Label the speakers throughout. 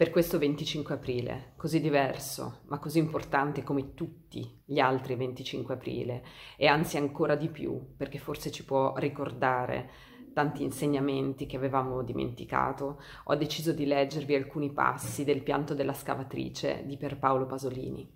Speaker 1: Per questo 25 aprile, così diverso, ma così importante come tutti gli altri 25 aprile, e anzi ancora di più, perché forse ci può ricordare tanti insegnamenti che avevamo dimenticato, ho deciso di leggervi alcuni passi del pianto della scavatrice di Pierpaolo Pasolini.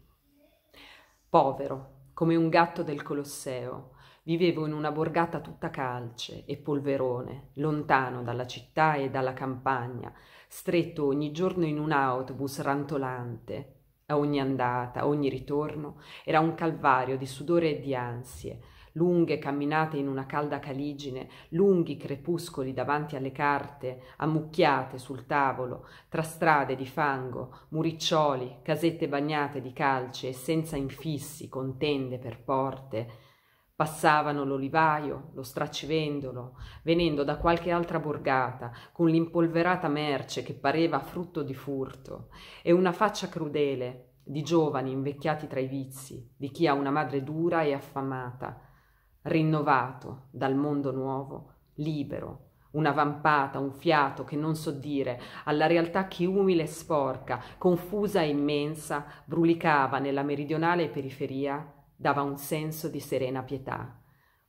Speaker 1: Povero, come un gatto del Colosseo, Vivevo in una borgata tutta calce e polverone, lontano dalla città e dalla campagna, stretto ogni giorno in un autobus rantolante. A ogni andata, a ogni ritorno, era un calvario di sudore e di ansie, lunghe camminate in una calda caligine, lunghi crepuscoli davanti alle carte, ammucchiate sul tavolo, tra strade di fango, muriccioli, casette bagnate di calce e senza infissi, con tende per porte, Passavano l'olivaio, lo straccivendolo, venendo da qualche altra borgata, con l'impolverata merce che pareva frutto di furto, e una faccia crudele, di giovani invecchiati tra i vizi, di chi ha una madre dura e affamata, rinnovato dal mondo nuovo, libero, una vampata, un fiato che non so dire, alla realtà che umile e sporca, confusa e immensa, brulicava nella meridionale periferia dava un senso di serena pietà,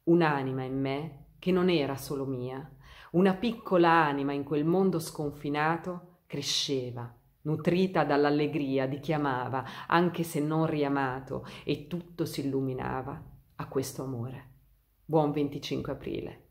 Speaker 1: un'anima in me che non era solo mia, una piccola anima in quel mondo sconfinato cresceva, nutrita dall'allegria di chi amava, anche se non riamato, e tutto si illuminava a questo amore. Buon 25 aprile.